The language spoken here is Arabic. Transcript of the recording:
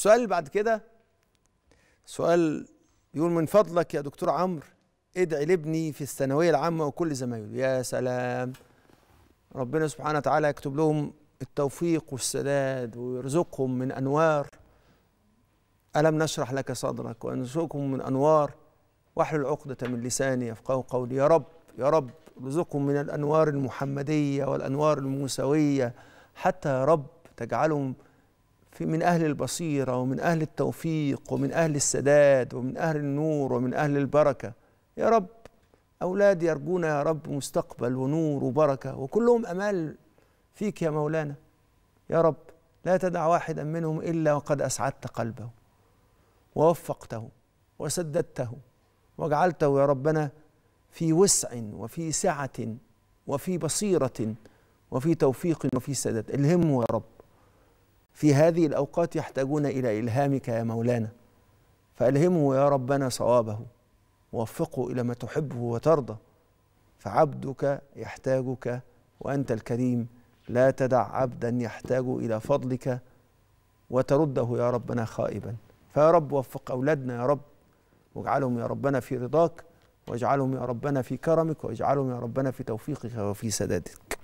السؤال اللي بعد كده سؤال يقول من فضلك يا دكتور عمرو ادعي لابني في الثانويه العامه وكل زمايله يا سلام ربنا سبحانه وتعالى يكتب لهم التوفيق والسداد ويرزقهم من انوار الم نشرح لك صدرك وانزقكم من انوار واحلل عقده من لساني يفقه قولي يا رب يا رب ارزقهم من الانوار المحمديه والانوار الموسويه حتى يا رب تجعلهم في من أهل البصيرة ومن أهل التوفيق ومن أهل السداد ومن أهل النور ومن أهل البركة يا رب أولاد يرجون يا رب مستقبل ونور وبركة وكلهم أمال فيك يا مولانا يا رب لا تدع واحدا منهم إلا وقد أسعدت قلبه ووفقته وسددته وجعلته يا ربنا في وسع وفي سعة وفي بصيرة وفي توفيق وفي سداد الهمه يا رب في هذه الأوقات يحتاجون إلى إلهامك يا مولانا فألهمه يا ربنا صوابه ووفقه إلى ما تحبه وترضى فعبدك يحتاجك وأنت الكريم لا تدع عبدا يحتاج إلى فضلك وترده يا ربنا خائبا فيا رب وفق أولادنا يا رب واجعلهم يا ربنا في رضاك واجعلهم يا ربنا في كرمك واجعلهم يا ربنا في توفيقك وفي سدادك